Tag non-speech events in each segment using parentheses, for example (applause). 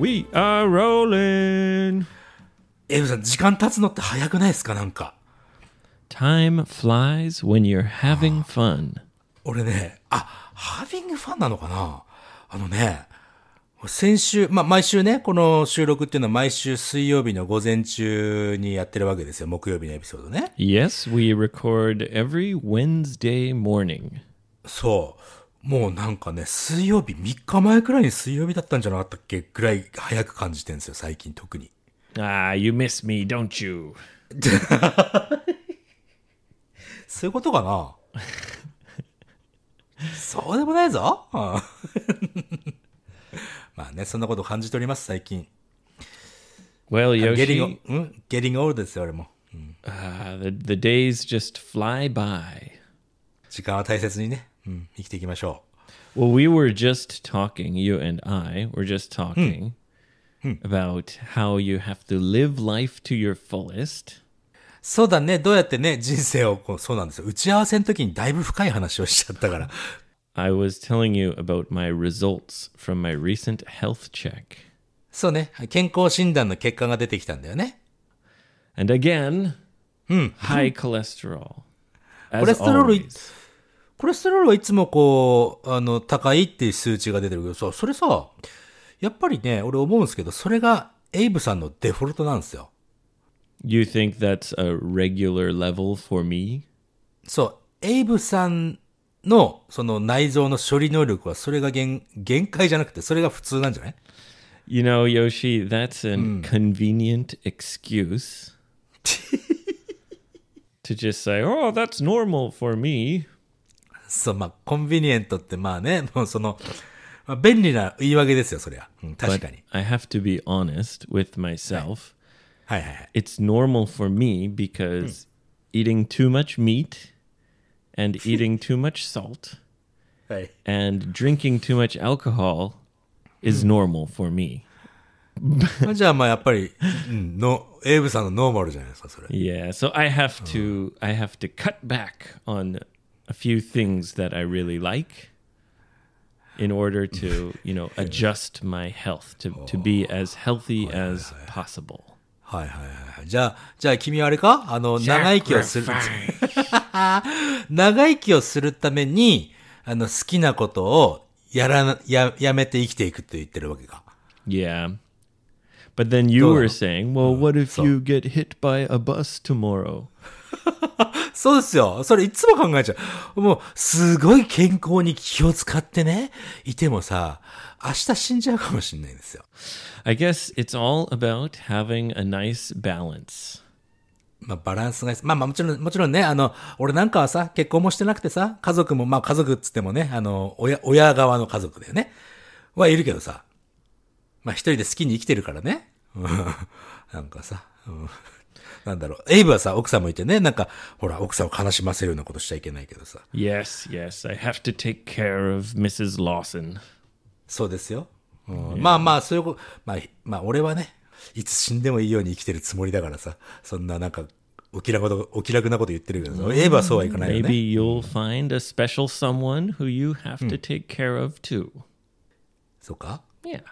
We are rolling! エムさん、時間経つのって早くないですかなんか。Time flies when you're having fun. 俺ね、あ、having fun なのかなあのね、先週、まあ、毎週ね、この収録っていうのは毎週水曜日の午前中にやってるわけですよ。木曜日のエピソードね。Yes, we record every Wednesday morning. そう。もうなんかね、水曜日、3日前くらいに水曜日だったんじゃなかったっけぐらい早く感じてるんですよ、最近特に。ああ、you miss me, don't you? (laughs) そういうことかな (laughs) そうでもないぞ。(laughs) まあね、そんなこと感じております、最近。Well, Yoshi. Getting, old ですよ、俺も。うん uh, the, the days just fly by. 時間は大切にね。生きていきましょう。Well, we were just talking, you and I were just talking about how you have to live life to your fullest. そうだね。どうやってね、人生をこう、そうなんですよ。打ち合わせの時にだいぶ深い話をしちゃったから。I was telling you about my results from my recent health check. そうね。健康診断の結果が出てきたんだよね。And again, high cholesterol. コレステロール、コレステロールはいつもこう、あの、高いっていう数値が出てるけどさ、それさ、やっぱりね、俺思うんですけど、それがエイブさんのデフォルトなんですよ。You think that's a regular level for me? そう、エイブさんのその内臓の処理能力はそれが限限界じゃなくて、それが普通なんじゃない You know, Yoshi, that's an convenient excuse (laughs) to just say, oh, that's normal for me. そう、まあ、コンビニエントってまあね、もうその、まあ、便利な言い訳ですよ、そりゃ。うん、確かに。But I have to be honest with myself.、はい、はいはいはい。It's normal for me because、うん、eating too much meat and eating too much salt はい。and drinking too much alcohol is normal for me. じゃあまあやっぱり、のエーブさんのノーマルじゃないですかそれ。Yeah, so I have to、I have to cut back on a few things that I really like in order to, (laughs) you know, adjust my health to, to be oh. as healthy as possible. はいはいはい。じゃあ、じゃあ君はあれかあの、長生きをする。長生きをするために、あの、好きなことをやらな、や、やめて生きていくって言ってるわけか。Yeah. (laughs) But then you were saying, well, what if you get hit by a bus tomorrow? そうですよ。それいつも考えちゃう。もう、すごい健康に気を使ってね、いてもさ、明日死んじゃうかもしれないんですよ。I guess it's all about having a nice balance. まあ、バランスがまあ、まあ、もちろん、もちろんね、あの、俺なんかはさ、結婚もしてなくてさ、家族も、まあ、家族っつってもね、あの、親、親側の家族だよね。はいるけどさ、まあ、一人で好きに生きてるからね。なんかさ、うんなんだろう、エイブはさ、奥さんもいてね、なんか、ほら、奥さんを悲しませるようなことしちゃいけないけどさ。Yes, yes, I have to take care of Mrs. Lawson. そうですよ。うん、まあまあ、そういうこと、まあ、まあ、俺はね、いつ死んでもいいように生きてるつもりだからさ、そんななんか、お気楽お気楽なこと言ってるけど、エイブはそうはいかないよね。Maybe you'll find a special someone who you have to take care of too.、うん、そうか Yeah.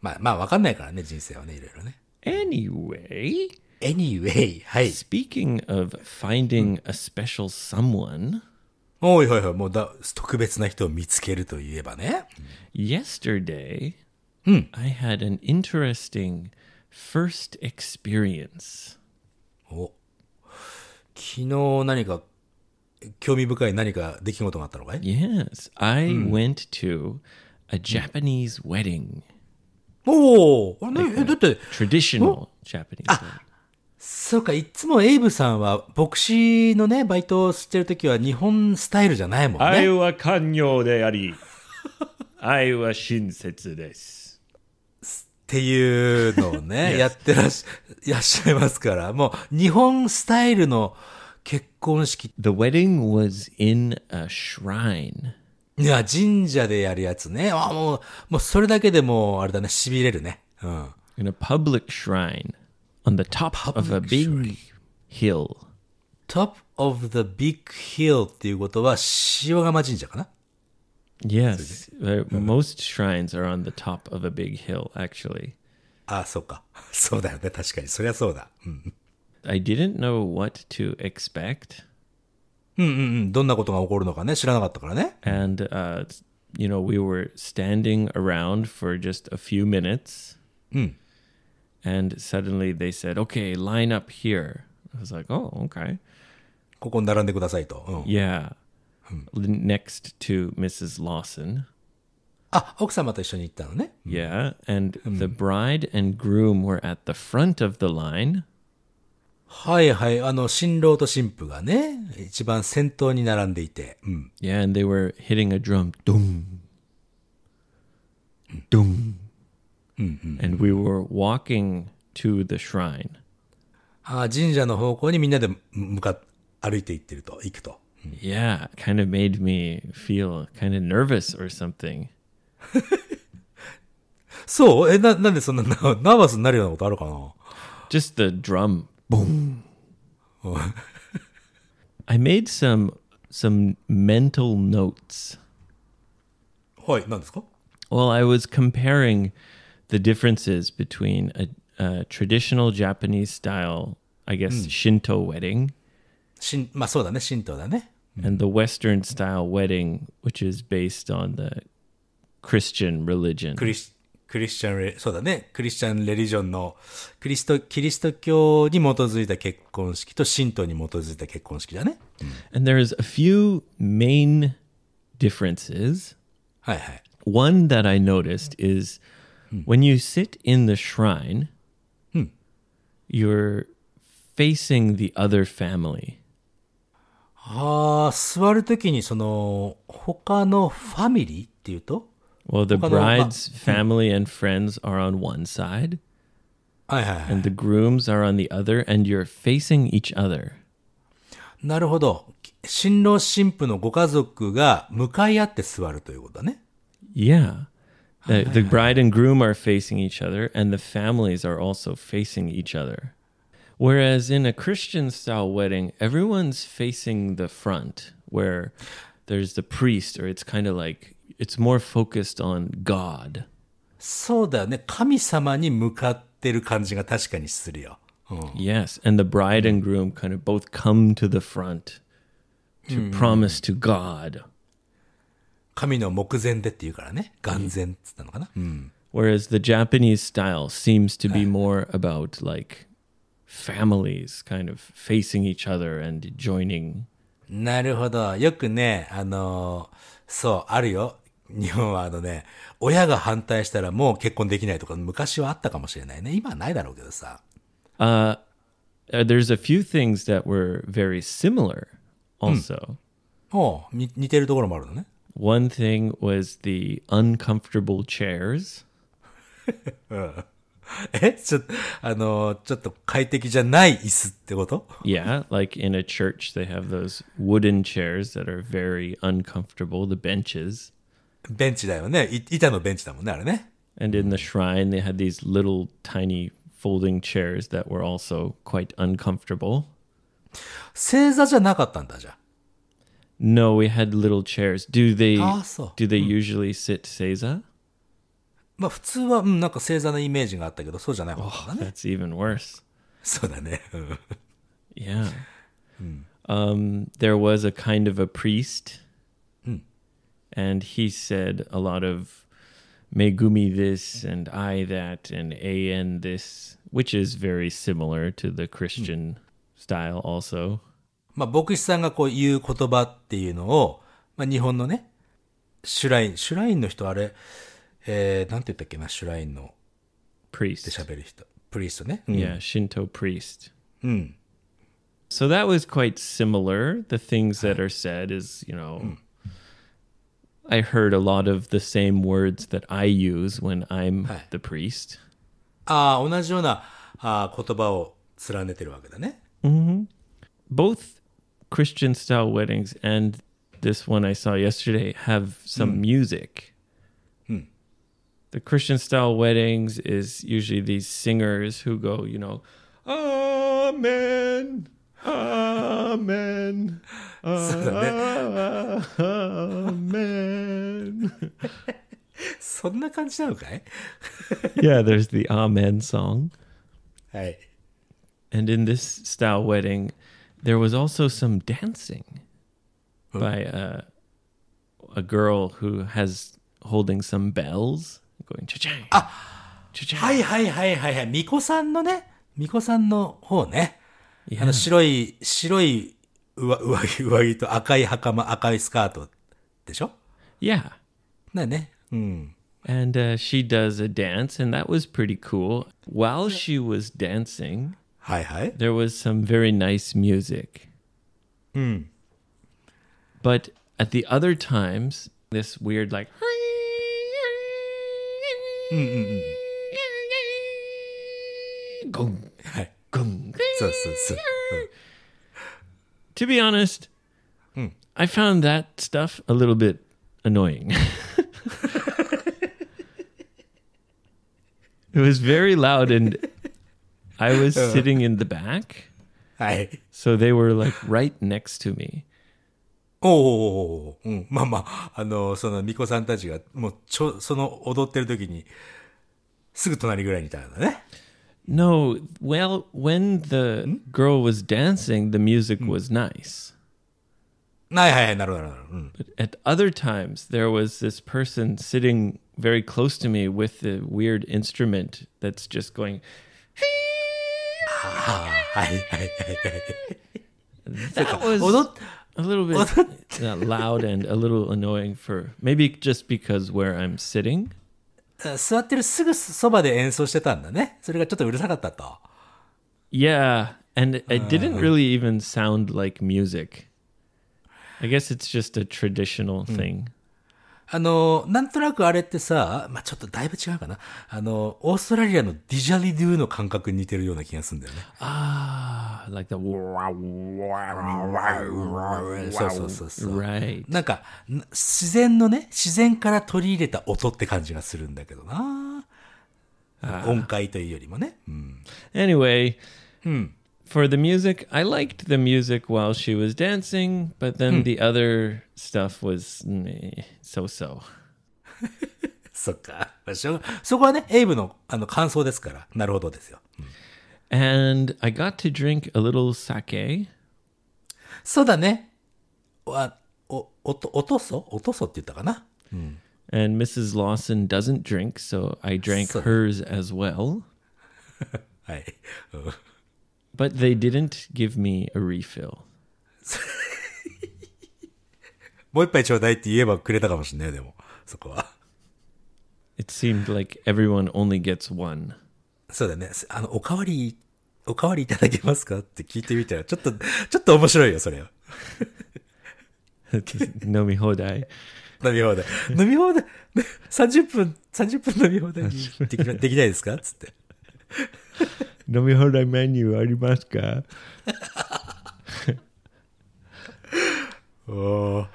まあ、まあ、わかんないからね、人生はね、いろいろね。Anyway, Anyway, hey. Speaking of finding a special someone. Yesterday, hmm. I had an interesting first experience. お昨日何か興味深い何か出来事があったのかい oh. ?Yes, I hmm. went to a hmm. Japanese wedding. おお、ね、だって。Traditional oh, oh. Japanese ah, wedding. そうか、いつもエイブさんは、牧師のね、バイトをしてるときは、日本スタイルじゃないもんね。愛は寛容であり、(laughs) 愛は親切です。っていうのをね、(laughs) やってらっしゃいますから、もう、日本スタイルの結婚式。The wedding was in a shrine. いや、神社でやるやつね。あもう、もうそれだけでも、あれだね、痺れるね。うん。In a public shrine. on the top, top of a big hill. Top of the big hill っていうことは、塩釜神社かな Yes, uh, most shrines are on the top of a big hill, actually. ああ、そうか。そうだよね。確かに。そりゃそうだ。うん。I ah, (laughs) didn't know what to expect. うんうんうん。どんなことが起こるのかね。知らなかったからね。And, uh, you know, we were standing around for just a few minutes. うん。Hmm. And suddenly they said, okay, line up here. I was like, oh, okay. ここに並んでくださいと。うん、yeah. Oh. Hmm. Next to Mrs. Lawson. Ah, hmm. Yeah, and hmm. the bride and groom were at the front of the line. Yeah, and they were hitting a drum. ドン。ドン。Mm-hmm. And we were walking to the shrine. Ah, あ神社の方向にみんなで向か歩いていってると、行くと。Yeah, kind of made me feel kind of nervous or something. (laughs) そうえな、なんでそんなナーバスになるようなことあるかな (laughs) ?Just the drum. Boom. I made some, some mental notes. (laughs) はい、何ですか Well, I was comparing the differences between a, a traditional Japanese style, I guess, mm. Shinto wedding. Shin, まあそうだね、Shinto the Western style wedding, which is based on the Christian religion. クリスチャン、そうだね。クリスチャンレリジョンのクリスト、キリスト教に基づいた結婚式と神道に基づいた結婚式だね。And there's a few main differences. はいはい。One that I noticed is Hmm. When you sit in the shrine, hmm. you're facing the other family. ああ、座るときにその、他のファミリーっていうと ah, Well, the bride's family and friends are on one side, and the grooms are on the other, and you're facing each other. なるほど。新郎新婦のご家族が向かい合って座るということだね。Yeah. The, oh the bride and groom are facing each other, and the families are also facing each other. Whereas in a Christian style wedding, everyone's facing the front where there's the priest, or it's kind of like it's more focused on God. Yes, and the bride and groom kind of both come to the front to hmm. promise to God. 神の目前でっていうからね眼前っつったのかな、うん、Whereas the Japanese style seems to be more about like families kind of facing each other and joining なるほどよくねあのそうあるよ日本はあのね親が反対したらもう結婚できないとか昔はあったかもしれないね今はないだろうけどさ、uh, There's a few things that were very similar also、うん、お似てるところもあるのね One thing was the uncomfortable chairs. (laughs) Uh, eh, yeah, like in a church, they have those wooden chairs that are very uncomfortable, the benches. And in the shrine, they had these little tiny folding chairs that were also quite uncomfortable. No, we had little chairs. Do they ah, do they hmm. usually sit seiza? まあ普通は、うん、なんか正座のイメージがあったけど、そうじゃない方 that's even worse. (laughs) そうだね。うん (laughs) Yeah. Hmm. Um, there was a kind of a priest, hmm. and he said a lot of Megumi this and I that and AN this, which is very similar to the Christian style, also. まあ、牧師さんがこう言う言葉っていうのを、まあ、日本のね、シュライン、シュラインの人あれ、えー、なんて言ったっけな、シュラインの。プリスト。で喋る人。プリストね。うん、yeah, Shinto priest. うん。So that was quite similar. The things that are said is, you know, うん I heard a lot of the same words that I use when I'm the priest. ああ、同じようなあ言葉を連ねてるわけだね。Mm hmm. Both Christian style weddings and this one I saw yesterday have some mm. music. Hmm. The Christian style weddings is usually these singers who go, you know, Amen. Amen. Amen. (laughs) そんな感じなのかい (laughs) Yeah, there's the Amen song. Hey, and in this style wedding, there was also some dancing huh. by uh, a girl who has holding some bells going cha ah! cha. あ、はいはいはいはいはい。巫女さんのね、巫女さんの方ね。Yeah. あの白い白い上上着上着と赤い袴赤いスカートでしょ Yeah. だね。うん。And uh, she does a dance, and that was pretty cool. While she was dancing, Hi, hi. There was some very nice music. Hmm. But at the other times, this weird, like, mm Gong. Gong. So, so, so. To be honest, I found that stuff a little bit annoying. (laughs) (laughs) it was very loud and (laughs) I was sitting in the back. so they were like right next to me. おお、うん、まあまあ、あの、その、巫女さんたちが、もう、ちょ、その、踊ってる時に、すぐ隣ぐらいにいたんだね。No, oh, oh, oh, mm, well, when the hmm? girl was dancing, the music hmm. was nice. はいはいはい、なるほど、なるほど。うん、But hmm. at other times, there was this person sitting very close to me with the weird instrument that's just going, hey! はいはいはい。That ah, was a little bit uh, (laughs) loud and a little annoying for maybe just because where I'm sitting. 座ってるすぐそばで演奏してたんだね。それがちょっとうるさかったと。Yeah, and it uh. didn't really even sound like music. I guess it's just a traditional hmm. thing. あの、なんとなくあれってさ、まあ、ちょっとだいぶ違うかな。あの、オーストラリアのディジャリドゥの感覚に似てるような気がするんだよね。ああ、like the w w そうそうそうそう。Right. なんか、自然のね、自然から取り入れた音って感じがするんだけどな。音階というよりもね。うん、anyway, うん。for the music, I liked the music while she was dancing, but then hmm. the other stuff was so so. (laughs) そっか。そこはね、エイブの,あの感想ですから、なるほどですよ。うん、And I got to drink a little sake. そうだね。わおおとおとそおとそって言ったかな。うん、And Mrs. Lawson doesn't drink, so I drank (laughs) hers as well. (laughs) はい。But they didn't give me a refill. (laughs) もう一杯ちょうだいって言えばくれたかもしれないでも、そこは。It seemed like everyone only gets one. そうだね。あの、おかわり、おかわりいただけますかって聞いてみたら、ちょっと、ちょっと面白いよ、それは。(laughs) 飲み放題。飲み放題。飲み放題、30分、30分飲み放題できないですかつって。飲み放題メニューありますか (laughs) お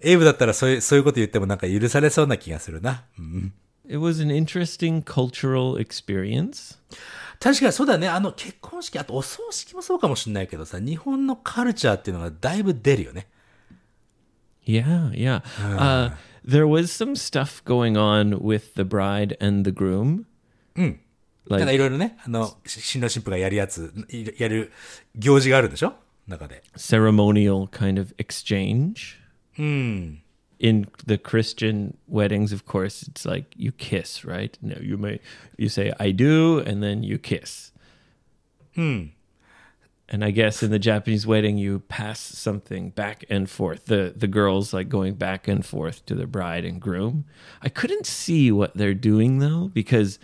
エイブだったらそういうそういうこと言ってもなんか許されそうな気がするな。うん It was an interesting cultural experience. 確かにそうだね。あの結婚式、あとお葬式もそうかもしれないけどさ、日本のカルチャーっていうのがだいぶ出るよね。Yeah, yeah.、uh, there was some stuff going on with the bride and the groom. うん。Like, なんかいろいろね、あの、新郎新婦がやるやつ、やる行事があるでしょ中で。Ceremonial kind of exchange. うん。in the Christian weddings, of course, it's like you kiss, right? No, you may you say I do, and then you kiss. Hmm. and I guess in the Japanese wedding you pass something back and forth. The the girls like going back and forth to the bride and groom. I couldn't see what they're doing though because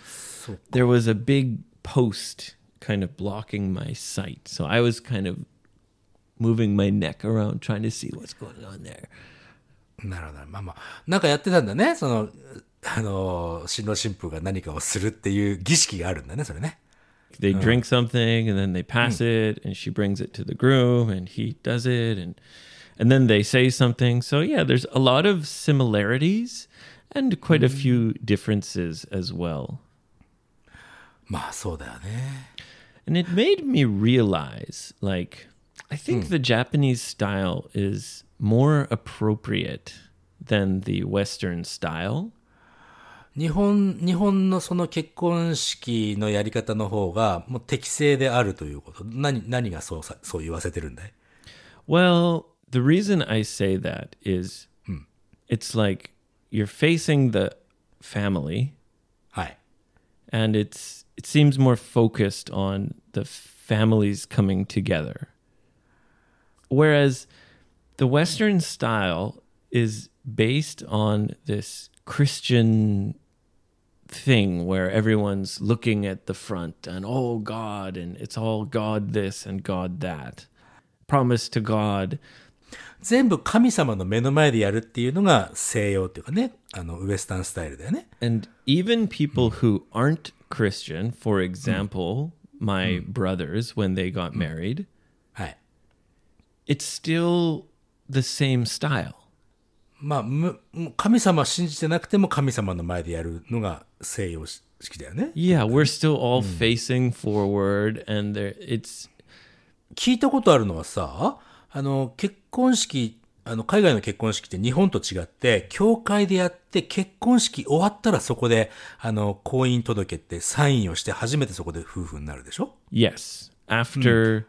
there was a big post kind of blocking my sight. So I was kind of moving my neck around trying to see what's going on there. なるほど。まあまあ、なんかやってたんだね。その、あの、新郎新婦が何かをするっていう儀式があるんだね、それね。they oh. drink something and then they pass mm. it, and she brings it to the groom, and he does it, and and then they say something. So yeah, there's a lot of similarities and quite mm. a hmm. few differences as well. And it made me realize, like, I think mm. the Japanese style is more appropriate than the Western style. 日本、日本のその結婚式のやり方の方がもう適正であるということ。何、何がそうさ、そう言わせてるんだい Well, the reason I say that is、うん、it's hmm. like you're facing the family. はい。And it's, it seems more focused on the families coming together. Whereas the Western style is based on this Christian thing where everyone's looking at the front and oh God, and it's all God this and God that. Promise to God. And even people hmm. who aren't Christian, for hmm. example, my hmm. brothers when they got married, it's still the same style. まあ、神様信じてなくても神様の前でやるのが西洋式だよね。いや、a h we're still all facing forward and there, it's 聞いたことあるのはさ、あの、結婚式、あの、海外の結婚式って日本と違って、教会でやって結婚式終わったらそこで、あの、婚姻届ってサインをして初めてそこで夫婦になるでしょ ?Yes. After、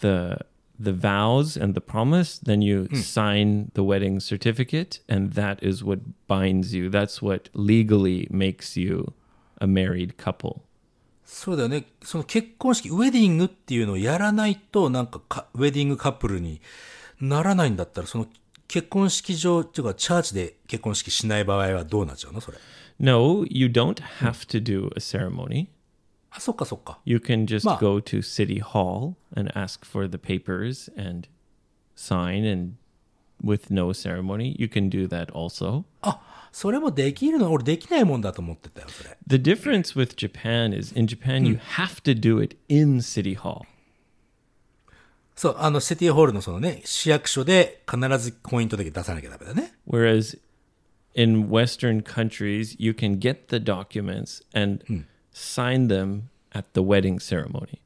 the the vows and the promise, then you mm. sign the wedding certificate, and that is what binds you. That's what legally makes you a married couple. そうだよね。その結婚式、ウェディングっていうのをやらないと、なんかか、ウェディングカップルにならないんだったら、その結婚式場っていうか、チャーチで結婚式しない場合はどうなっちゃうのそれ。No, you don't have to do a ceremony. あ、そっかそっか。You can just go to City Hall and ask for the papers and sign and with no ceremony. You can do that also. あ、それもできるの俺できないもんだと思ってたよ、それ。The difference with Japan is in Japan, you hmm. have to do it in City Hall. そう、あの、シティホールのそのね、市役所で必ず婚姻届出さなきゃダメだね。Whereas in Western countries, you can get the documents and hmm sign them at the wedding ceremony.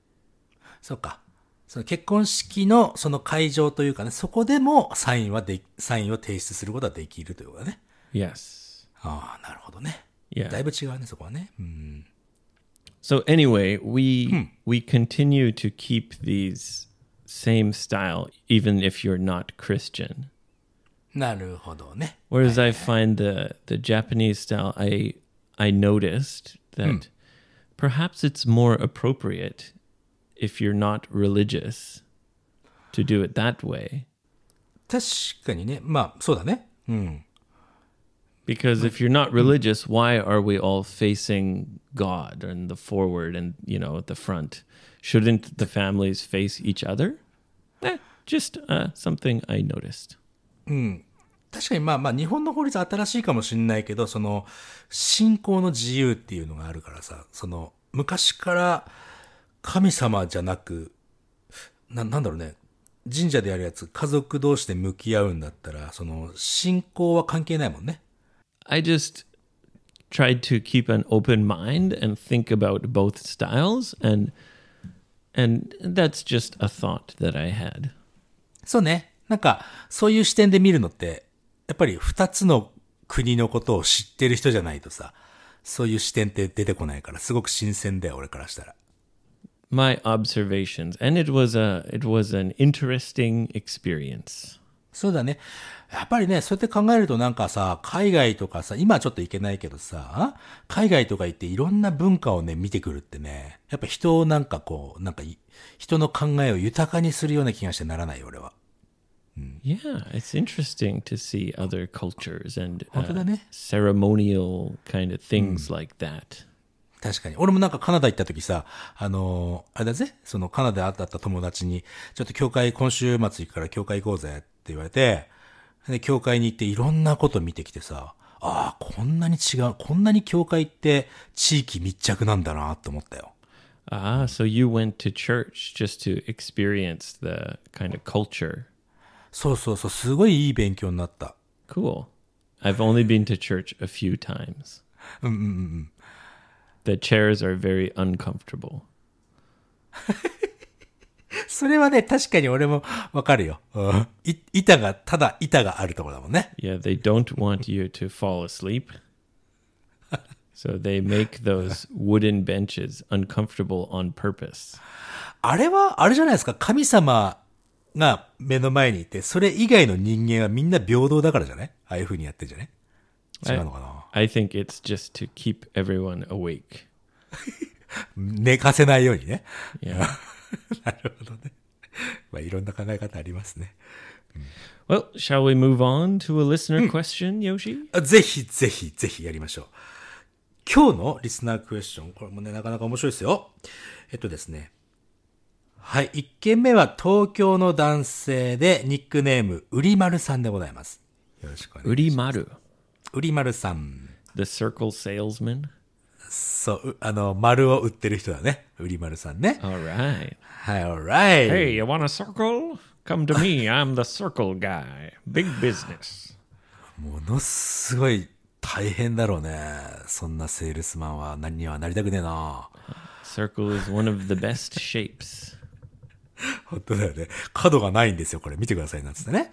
そうか。その結婚式のその会場というかね、そこでもサインはで、サインを提出することはできるということだね。Yes. ああ、なるほどね。Yeah. だいぶ違うね、そこはね。うん。So anyway, we hmm. we continue to keep these same style even if you're not Christian. なるほどね。Whereas I find the the Japanese style I I noticed that hmm perhaps it's more appropriate if you're not religious to do it that way. Because if you're not religious, why are we all facing God and the forward and, you know, at the front? Shouldn't the families face each other? Eh, just uh, something I noticed. Mm. 確かにまあまあ日本の法律新しいかもしれないけど、その信仰の自由っていうのがあるからさ、その昔から神様じゃなく、な、なんだろうね、神社でやるやつ、家族同士で向き合うんだったら、その信仰は関係ないもんね。I just tried to keep an open mind and think about both styles and and that's just a thought that I had. そうね。なんか、そういう視点で見るのってやっぱり二つの国のことを知ってる人じゃないとさ、そういう視点って出てこないから、すごく新鮮だよ、俺からしたら。My observations. And it was, a, it was an interesting experience. そうだね。やっぱりね、そうやって考えるとなんかさ、海外とかさ、今ちょっと行けないけどさ、海外とか行っていろんな文化をね、見てくるってね、やっぱ人をなんかこう、なんか、人の考えを豊かにするような気がしてならない、俺は。Yeah, it's interesting to see other cultures and、uh, ceremonial kind of things like that. 確かに。俺もなんかカナダ行った時さ、あのー、あれだぜ、そのカナダ会った友達に、ちょっと教会今週末行くから教会行こうぜって言われて、で、教会に行っていろんなこと見てきてさ、ああ、こんなに違う、こんなに教会って地域密着なんだなと思ったよ。ああ、so you went to church just to experience the kind of culture そうそうそう、すごいいい勉強になった。Cool. I've only been to church a few times. うんうんうん。The chairs are very uncomfortable. それはね、確かに俺もわかるよ。うん、板が、ただ板があるところだもんね。Yeah, they don't want you to fall asleep. So they make those wooden benches uncomfortable on purpose. あれは、あれじゃないですか。神様が目の前にいて、それ以外の人間はみんな平等だからじゃないああいうふうにやってんじゃない違うのかな I, I think it's just to keep everyone awake. (laughs) 寝かせないようにね。Yeah. (laughs) なるほどね。まあいろんな考え方ありますね。Well, shall we move on to a listener question, Yoshi? ぜひぜひぜひやりましょう。今日のリスナークエスチョン、これもね、なかなか面白いですよ。えっとですね、はい。1件目は東京の男性で、ニックネーム、うりまるさんでございます。よろしくお願いします。うりまる。うりまるさん。The Circle Salesman? そう、あの、丸を売ってる人だね。うりまるさんね。Alright. はい、Alright. Hey, you want a circle? Come to me. I'm the circle guy. Big business. ものすごい大変だろうね。そんなセールスマンは何にはなりたくねえな。Circle is one of the best shapes. (laughs) 本当だよね。角がないんですよ、これ。見てください、なんつってね。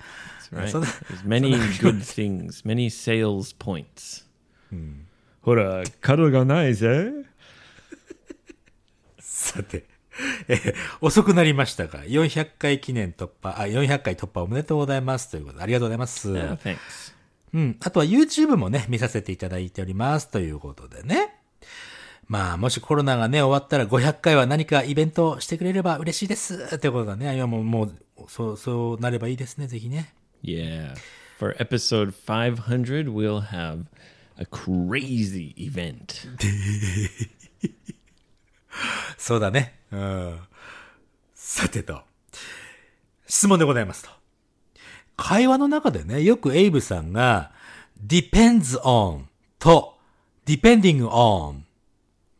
Right. Many good things, many sales points. (laughs) うん、ほら、角がないぜ。(laughs) さて、えー、遅くなりましたが、400回記念突破、あ、400回突破おめでとうございます。ということで、ありがとうございます。Yeah, うん、あとは YouTube もね、見させていただいております。ということでね。まあ、もしコロナがね、終わったら500回は何かイベントしてくれれば嬉しいです。ってことだね。いや、もう、もう、そう、そうなればいいですね、ぜひね。Yeah. For episode 500, we'll have a crazy event. (laughs) そうだね。うん。さてと、質問でございますと。会話の中でね、よくエイブさんが、depends on と depending on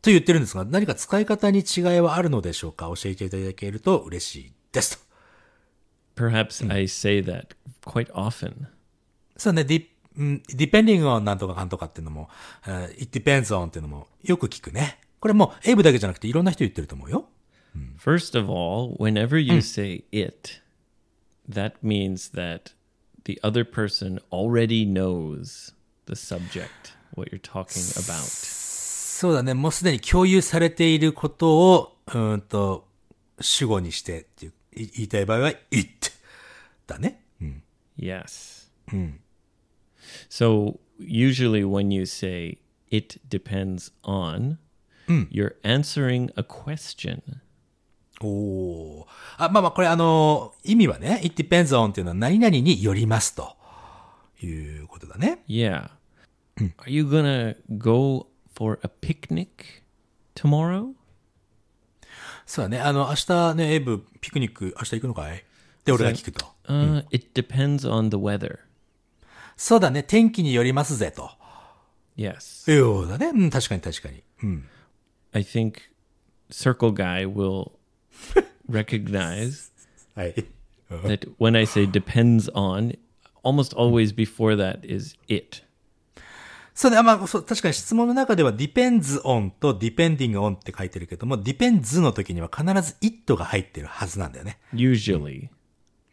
と言ってるんですが、何か使い方に違いはあるのでしょうか教えていただけると嬉しいですと。Perhaps I say that quite often. そうね、depending on なんとかかんとかっていうのも、uh, it depends on っていうのもよく聞くね。これもエイブだけじゃなくていろんな人言ってると思うよ。First of all, whenever you say it, that means that the other person already knows the subject, what you're talking about. そうだね。もうすでに共有されていることを、うんと、主語にしてっていう、い言いたい場合は、it だね。うん。Yes. うん。So, usually when you say, it depends on, うん、you're answering a question. おお。あ、まあまあ、これあの、意味はね、it depends on っていうのは何々によりますということだね。Yeah. Are you gonna go for a picnic tomorrow? そうだね。あの、明日ね、エイブ、ピクニック、明日行くのかいで、俺が聞くと。So, uh, うん、it depends on the weather. そうだね。天気によりますぜと。Yes. そうだね。うん、確かに確かに。うん。I think Circle Guy will (laughs) recognize (laughs) that when I say depends on, almost always before that is it. そうね、まあ、そう、確かに質問の中では depends on と depending on って書いてるけども、depends の時には必ず it が入ってるはずなんだよね。usually.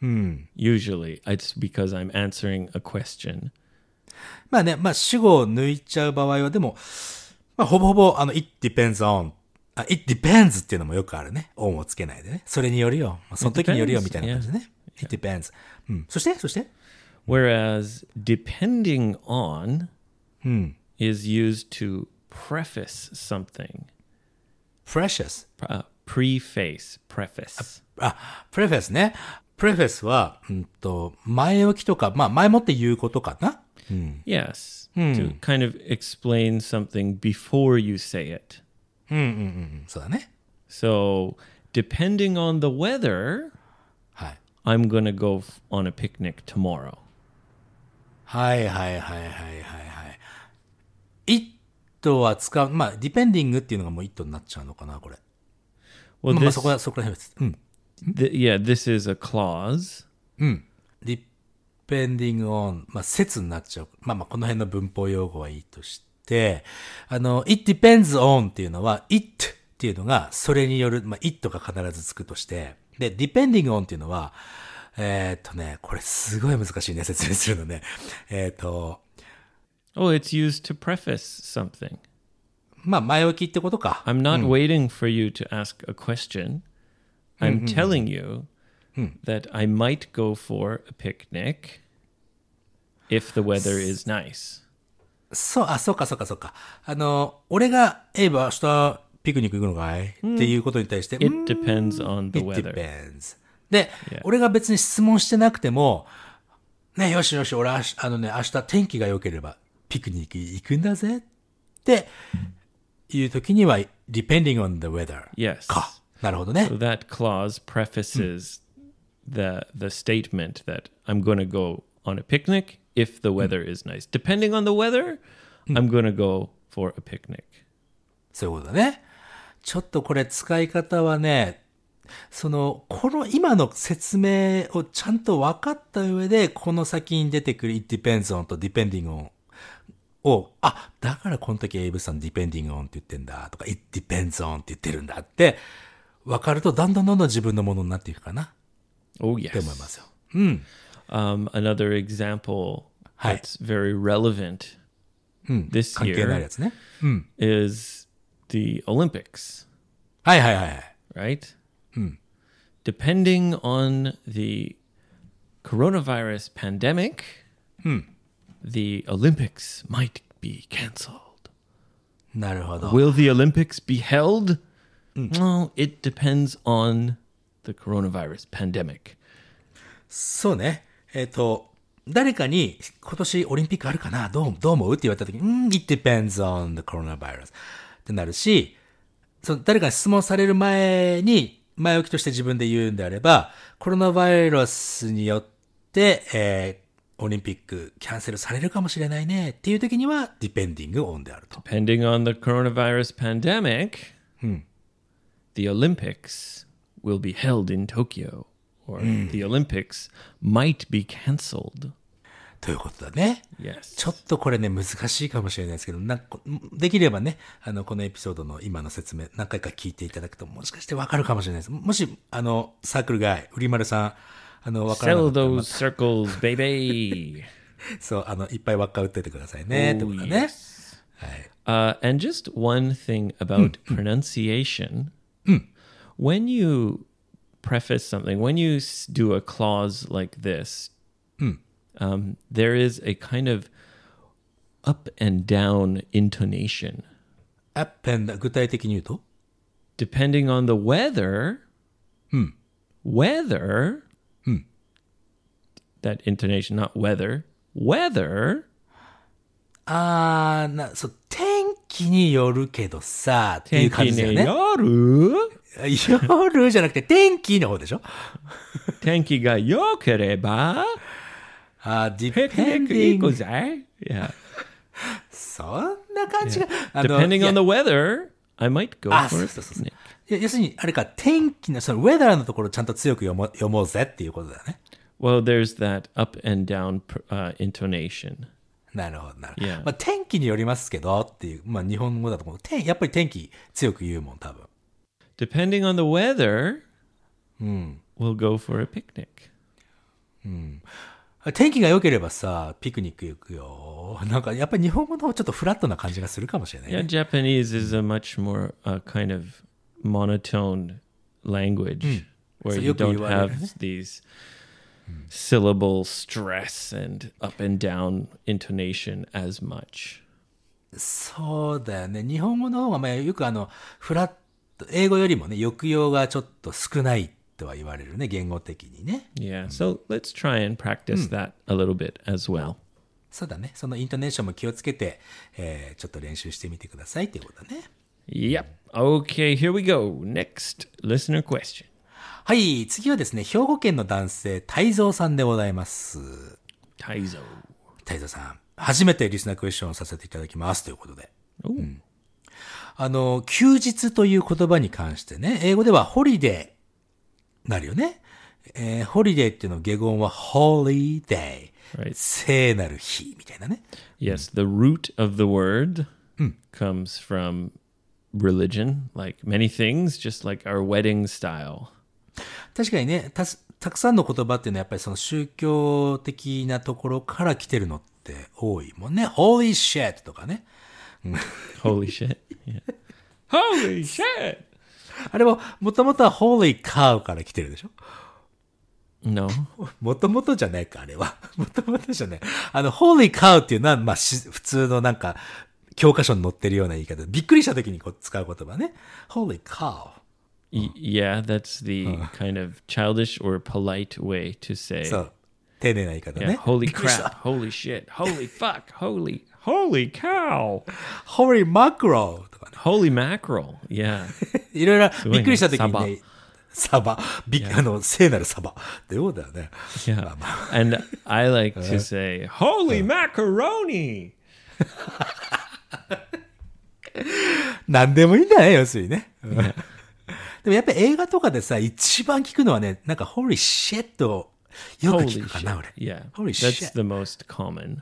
うん。usually. It's because I'm answering a question. まあね、まあ主語を抜いちゃう場合は、でも、まあほぼほぼ、あの、it depends on あ、it depends っていうのもよくあるね。音をつけないでね。それによるよ。まあ、その時によるよみたいな感じでね。it depends. うん。そして、そして ?whereas depending on hmm. is used to preface something. Precious. Uh, preface. preface, ah, ah, preface. Hmm. To kind of explain something before you say it. Hmm, hmm, so depending on the weather, i am gonna go on a picnic tomorrow. hi. トは使う、まあ、depending っていうのがもう it になっちゃうのかな、これ。Well, まあ、そこら辺です。うん。The, yeah, this is a clause. うん。depending on, まあ、説になっちゃう。まあまあ、この辺の文法用語はいいとして、あの、it depends on っていうのは、it っていうのが、それによる、まあ、it が必ずつくとして、で、depending on っていうのは、えー、っとね、これすごい難しいね、説明するのね。えー、っと、Oh, it's used to preface something. i am not waiting for you to ask a question. I'm mm-hmm. telling you mm. that I might go for a picnic if the weather is nice. そう、あ、そうか、そうか、そうか。あの、俺が、エイブ、明日、ピクニック行くのかい、っていうことに対して、It depends on the weather. It depends. で、俺が別に質問してなくても、ね、よしよし、俺、あのね、明日天気が良ければピクニック行くんだぜっていう時には depending on the weather yes. か。なるほどね。So that clause prefaces、うん、the, the statement that I'm g o n n a go on a picnic if the weather is nice. Depending on the weather, I'm g o n n a go for a picnic. そういうことだね。ちょっとこれ使い方はね、その、この今の説明をちゃんと分かった上で、この先に出てくる It depends on と Depending on を、あ、だからこの時エイブさん depending on って言ってんだとか、it depends on って言ってるんだって、わかると、だんだんどんどん自分のものになっていくかな。お h yes. って思いますよ。うん。Um, another example that's very relevant this year is the Olympics. はいはいはい。Right? Depending on the coronavirus pandemic, the Olympics might be cancelled. なるほど。Will the Olympics be held? Well, it depends on the coronavirus pandemic. そうね。えっ、ー、と、誰かに今年オリンピックあるかなどうどう思うって言われた時に、it depends on the coronavirus ってなるし、その誰かに質問される前に前置きとして自分で言うんであれば、コロナウイルスによって、えー、オリンピックキャンセルされるかもしれないねっていう時には depending on であると。Depending on the coronavirus pandemic,、うん、the Olympics will be held in Tokyo or、うん、the Olympics might be cancelled. ということだね。Yes. ちょっとこれね、難しいかもしれないですけど、なできればね、あの、このエピソードの今の説明、何回か聞いていただくと、もしかしてわかるかもしれないです。もし、あの、サークル外、売り丸さん、あの、わからなか Sell ったら those circles, baby. そう、あの、いっぱい輪っか打っててくださいね、ってことだね。はい。Uh, (laughs) oh, and just one thing about mm. pronunciation. Mm. When you preface something, when you do a clause like this, mm. um, there is a kind of up and down intonation. アップン具体的に言うと Depending on the weather, hmm. weather, that intonation, not weather. Weather? ああ、な、そう、天気によるけどさ、っていう感じだよね。天気夜じゃなくて天気の方でしょ天気が良ければ、あ、depending. い yeah. そんな感じが。Yeah. Depending on the weather, I might go for it. 要するに、あれか、天気の、その、ウェダのところちゃんと強く読もうぜっていうことだよね。well there's that up and down、uh, intonation なるほどなるほど、yeah. まあ、天気によりますけどっていう、まあ、日本語だと思う天やっぱり天気強く言うもん多分 depending on the weather、うん、we'll hmm. go for a picnic. picnic、うん、天気が良ければさピクニック行くよなんかやっぱり日本語の方ちょっとフラットな感じがするかもしれない、ね、yeah, hmm. Japanese is a much more、uh, kind of monotone language、うん、where hmm. you don't have these、ね syllable stress and up and down intonation as much. そうだよね。日本語の方が、まあ、よくあの、フラット、英語よりもね、抑揚がちょっと少ないとは言われるね、言語的にね。Yeah,、うん、so let's try and practice that a little bit as well.、そうだね。そのイントネーションも気をつけて、えー、ちょっと練習してみてくださいということだね。Yep. Okay, here we go. Next listener question. はい、次はですね、兵庫県の男性、泰造さんでございます。泰造。泰造さん、初めてリスナークエスチョンをさせていただきますということで。うん、あの、休日という言葉に関してね、英語ではホリデー、なるよね。えー、ホリデーっていうの下言はホリデー。聖なる日みたいなね。Yes, the root of the word comes from religion, like many things, just like our wedding style. 確かにね、たたくさんの言葉っていうのはやっぱりその宗教的なところから来てるのって多いもんね。Holy shit! とかね。Holy shit!、e h o l y shit! あれも、もともとは Holy cow から来てるでしょ No. もともとじゃないか、あれは。もともとじゃない。あの、Holy cow っていうのは、まあ、普通のなんか、教科書に載ってるような言い方。びっくりした時にこう使う言葉ね。Holy cow. Y- yeah, that's the uh. kind of childish or polite way to say. So, Yeah, Holy (laughs) crap, holy shit, holy fuck, holy, holy cow, Holy mackerel! Holy mackerel. Yeah. (laughs) いろいろごいねびっくりした時にね。サバ。びっあの、聖なるサバ。っていうことだよね。Yeah. And I like to uh-huh. say, holy uh-huh. macaroni. (laughs) 何でもいいんだね、要するにね。うんでもやっぱり映画とかでさ、一番聞くのはね、なんか、holy shit をよく聞くかな、俺。Yeah. Holy shit. That's the most common.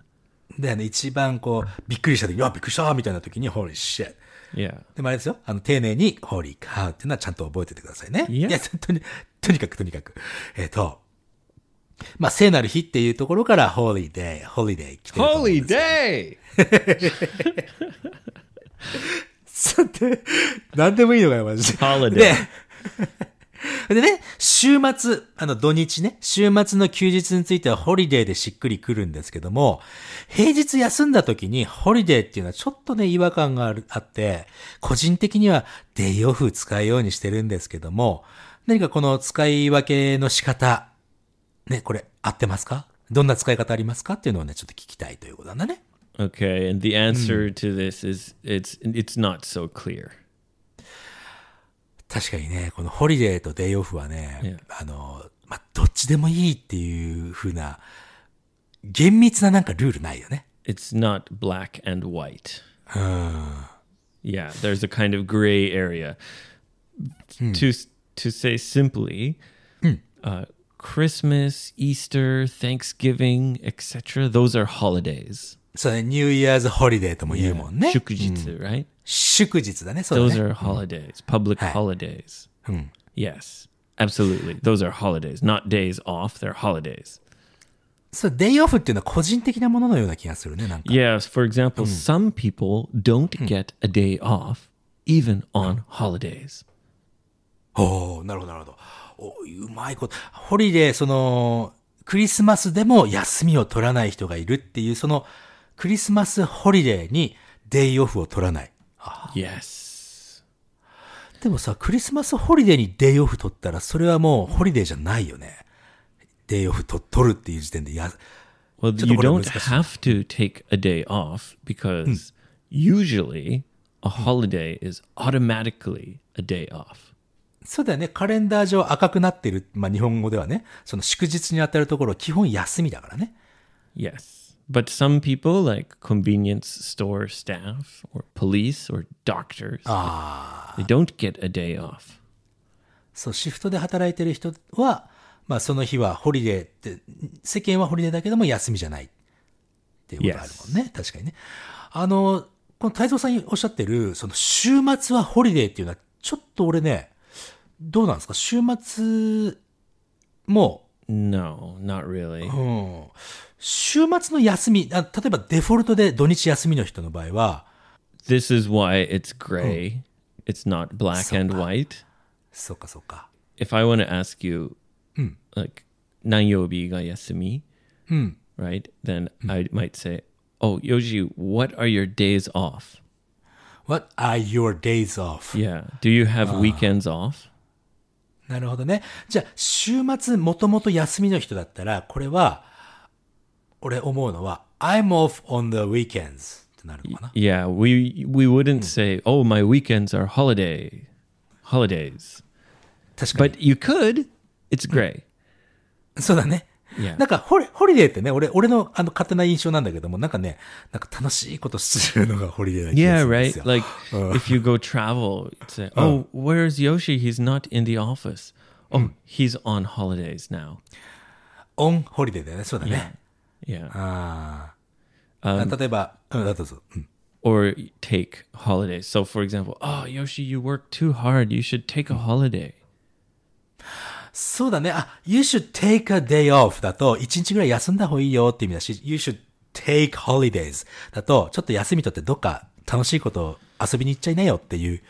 でね、一番こう、びっくりした時、に、あ、びっくりしたみたいな時に、holy shit。Yeah. でもあれですよ、あの、丁寧に、holy cow っていうのはちゃんと覚えててくださいね。Yeah. いや、とに、とにかくとにかく。えっ、ー、と、まあ、聖なる日っていうところから、holy day、holy day 来てると思う holy day! (laughs) さて、なんでもいいのかよ、マジで。で、(laughs) でね、週末、あの土日ね、週末の休日についてはホリデーでしっくりくるんですけども、平日休んだ時にホリデーっていうのはちょっとね、違和感があるあって、個人的にはデイオフ使うようにしてるんですけども、何かこの使い分けの仕方、ね、これ合ってますかどんな使い方ありますかっていうのをね、ちょっと聞きたいということなんだね。Okay, and the answer hmm. to this is it's it's not so clear. It's not black and white. Hmm. Yeah, there's a kind of gray area. Hmm. To, to say simply, uh, Christmas, Easter, Thanksgiving, etc., those are holidays. そうね、Year's Holiday とも言うもんね。祝日、right? 祝日だね、そうだね。Those are holidays, public h o l i d a y s Yes, absolutely. Those are holidays, not days off, they're holidays. そう、デイオフっていうのは個人的なもののような気がするね、なんか。Yes, for example, some people don't get a day off even on holidays. おおなるほど、なるほど。うまいこと。ホリデー、その、クリスマスでも休みを取らない人がいるっていう、その、クリスマスホリデーにデイオフを取らない。Yes. でもさ、クリスマスホリデーにデイオフ取ったら、それはもうホリデーじゃないよね。デイオフ取るっていう時点でや、Well, you don't have to take a day off because usually a holiday is automatically a day off. そうだよね。カレンダー上赤くなってる。まあ、日本語ではね。その祝日に当たるところ、基本休みだからね。Yes. But some people, like convenience store staff or police or doctors, they don't get a day off. そう、シフトで働いてる人は、まあその日はホリデーって、世間はホリデーだけども休みじゃないっていうことあるもんね。Yes. 確かにね。あの、この太蔵さんおっしゃってる、その週末はホリデーっていうのは、ちょっと俺ね、どうなんですか週末も。No, not really.、うん週末の休み、例えばデフォルトで土日休みの人の場合は、This is why it's gray.、うん、it's not black and white. そうかそうか。If I want to ask you,、うん、like, 何曜日が休み、うん、right? Then、I might say, Oh, Yoji, what are your days off? What are your days off? Yeah. Do you have weekends off? なるほどね。じゃあ、週末もともと休みの人だったら、これは、俺思うのは、I'm off on the weekends ってなるのかな。Yeah, we, we wouldn't say, oh, my weekends are holiday. Holidays. 確かに。But you could, it's gray. そうだね。なんかホリ、ホリデーってね、俺、俺のあの勝手な印象なんだけども、なんかね、なんか楽しいことするのがホリデーな気がするんですよ。Yeah, right? Like, if you go travel, say, oh, where's Yoshi? He's not in the office. Oh, he's on holidays now. On holiday だよね、そうだね。Yeah. Ah. Um, 例えば、うん、だっうん or take holidays. So, for example, oh, Yoshi, you work too hard. You should take a holiday. そうだね。あ、you should take a day off だと、一日ぐらい休んだ方がいいよって意味だし、you should take holidays だと、ちょっと休み取ってどっか楽しいことを遊びに行っちゃいなよっていう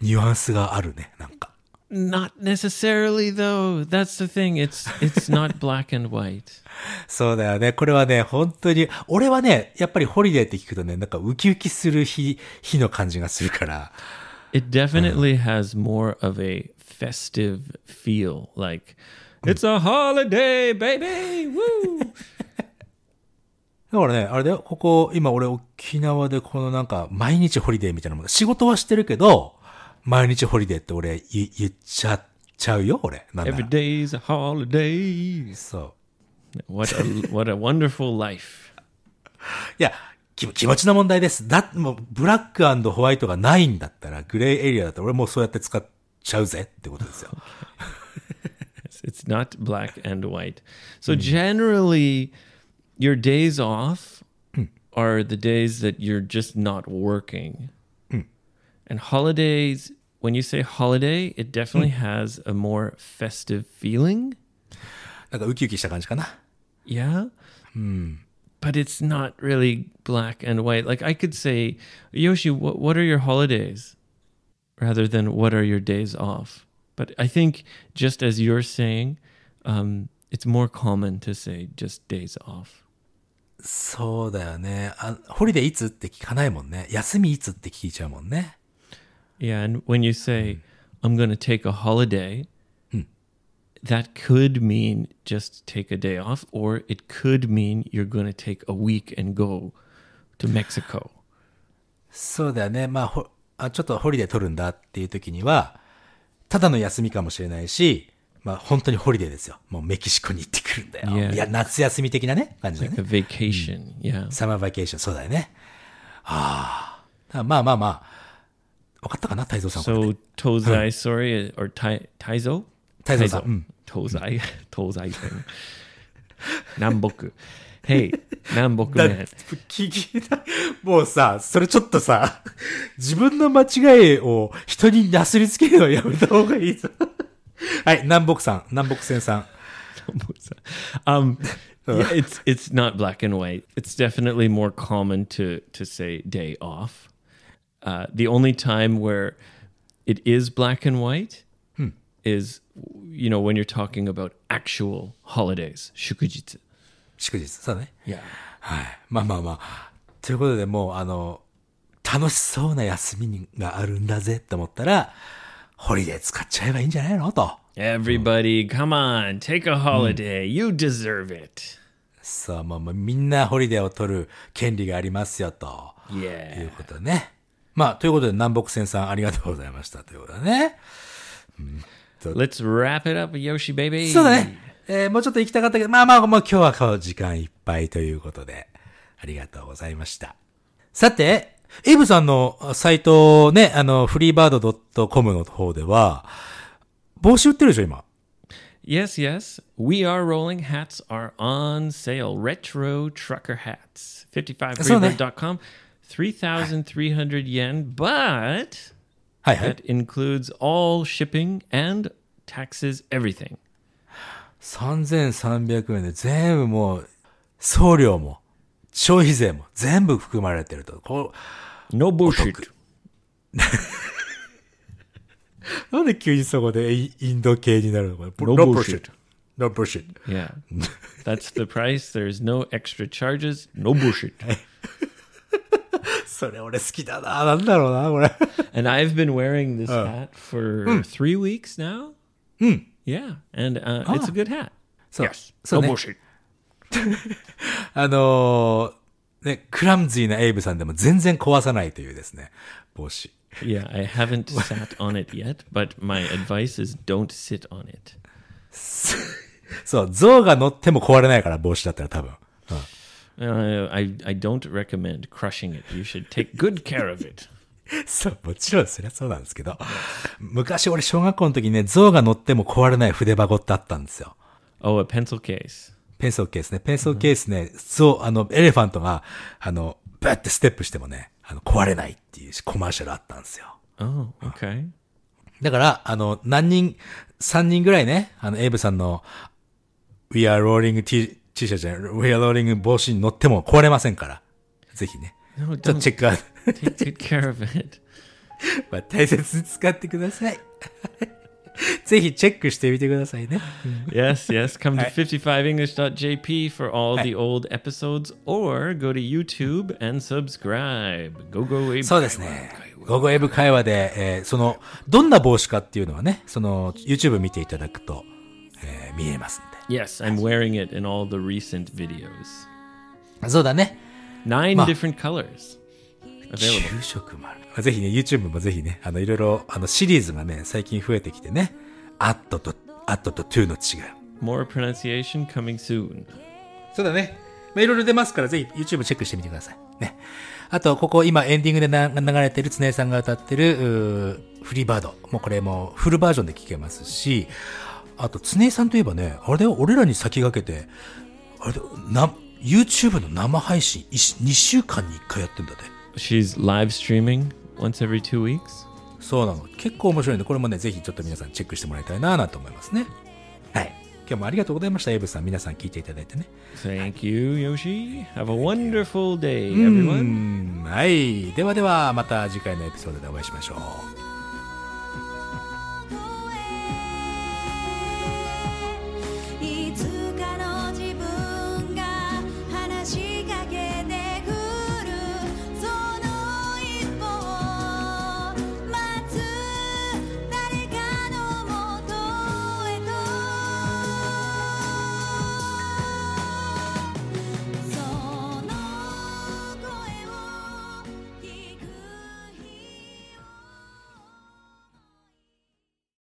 ニュアンスがあるね、なんか。not necessarily though. That's the thing. It's it's not black and white. そうだよね。これはね、本当に、俺はね、やっぱりホリデーって聞くとね、なんかウキウキする日、日の感じがするから。It definitely、うん、has more of a festive feel. Like, it's a holiday, baby! Woo! だからね、あれだよ、ここ、今俺沖縄でこのなんか毎日ホリデーみたいなもの、仕事はしてるけど、毎日ホリデーって俺言言っちゃちゃうよ、俺。Every day is a holiday. そう。What a, what a wonderful life. いや、き気持ちの問題です。だもう、ブラックホワイトがないんだったら、グレーエリアだったら、俺もうそうやって使っちゃうぜってことですよ。It's not black and white. So generally, your days off are the days that you're just not working. And holidays, when you say holiday, it definitely hmm. has a more festive feeling. なんかウキウキした感じかな。Yeah. Yeah. Hmm. But it's not really black and white. Like I could say, Yoshi, what, what are your holidays? Rather than what are your days off? But I think just as you're saying, um, it's more common to say just days off. そうだよね。あ、ホリデーいつって聞かないもんね。休みいつって聞いちゃうもんね。Yeah, and when you say, I'm going to take a holiday, that could mean just take a day off, or it could mean you're going to take a week and go to Mexico. そうだよね。まあ、ほあちょっとホリデー取るんだっていう時には、ただの休みかもしれないし、まあ本当にホリデーですよ。もうメキシコに行ってくるんだよ。Yeah. いや、夏休み的なね、感じだね。Like a vacation, yeah. サマーバケーション、そうだよね。ああ。まあまあまあ、わかったかな太蔵さん。So, 東西、sorry, or 太蔵太蔵さん。東西、(laughs) 東西南北。h e 南北面。もうさ、それちょっとさ、自分の間違いを人にやすりつけるのやめた方がいい (laughs) はい、南北さん、南北線さん。南北さん。Um, (laughs) yeah, it's, it's not black and white. It's definitely more common to, to say day off. uh, the only time where it is black and white hmm. is you know when you're talking about actual holidays 祝日祝日そうね、yeah. はいまあまあまあということでもうあの楽しそうな休みがあるんだぜって思ったらホリデー使っちゃえばいいんじゃないのと Everybody、うん、come on take a holiday、you deserve it さあまあまあみんなホリデーを取る権利がありますよと、yeah. いうことねまあ、ということで南北戦さんありがとうございました。ということだね。うん Let's wrap it up, Yoshi baby! そうだね。えー、もうちょっと行きたかったけど、まあまあ、もう今日は時間いっぱいということで、ありがとうございました。さて、エブさんのサイトね、あの、フリーバード .com の方では、帽子売ってるでしょ、今。Yes, yes. We are rolling hats are on sale. Retro trucker hats. 55freebird.com. 3,300 yen, but hi, hi. that includes all shipping and taxes, everything. 3,300 3,300円で全部もう送料も消費税も全部含まれてると。こう (laughs) no bullshit. なんで急にそこでインド系になるのか ?No bullshit. No bullshit. Yeah. That's the price. There's no extra charges. No bullshit. (laughs) それ俺好きだな。なんだろうな、これ。and I've been wearing this hat for three weeks now. うん。Yeah, and uh, it's a good hat. そう。そうね。bullshit. あのーね、クラムジーなエイブさんでも全然壊さないというですね、帽子。Yeah, I haven't sat on it yet, but my advice is don't sit on it. そう、象が乗っても壊れないから、帽子だったら多分。I, I don't recommend crushing it. You should take good care of it. (laughs) そう、もちろんそりゃそうなんですけど、昔俺小学校の時にね、象が乗っても壊れない筆箱ってあったんですよ。Oh, a pencil case. ペンソーケースね。ペンソーケースね、そう、あの、エレファントが、あの、ブってステップしてもね、あの、壊れないっていうコマーシャルあったんですよ。Oh, okay. だから、あの、何人、3人ぐらいね、あの、エイブさんの We are rolling t 駐車じゃない、ウェアローリング防止に乗っても壊れませんから。ぜひね。ちょっとチェックアウト。Take good care of it. (laughs) まあ大切に使ってください。(laughs) ぜひチェックしてみてくださいね。(laughs) yes, yes. Come to 55english.jp for all the old episodes or go to YouTube and subscribe. Go go 英語そうですね。ゴゴ英語会話で、えー、その、どんな帽子かっていうのはね、その、YouTube 見ていただくと、えー、見えますんで。Yes, I'm wearing it in all the recent videos. そうだね。Nine まあ different colors available. もある。ぜひね、YouTube もぜひね、あの、いろいろ、あの、シリーズがね、最近増えてきてね、アットと、アットとトゥの違う。More pronunciation coming soon. そうだね。まあ、いろいろ出ますから、ぜひ YouTube チェックしてみてください。ね。あと、ここ今エンディングでな流れてる、常江さんが歌ってる、フリーバード。もうこれもフルバージョンで聴けますし、あと、常井さんといえばね、あれだよ、俺らに先駆けて、あれだな、YouTube の生配信2週間に1回やってんだね。She's live streaming once every two weeks? そうなの。結構面白いんで、これもね、ぜひちょっと皆さんチェックしてもらいたいななと思いますね。はい。今日もありがとうございました、エブさん。皆さん聞いていただいてね。Thank you, Yoshi. Have a wonderful day, everyone. はい。ではでは、また次回のエピソードでお会いしましょう。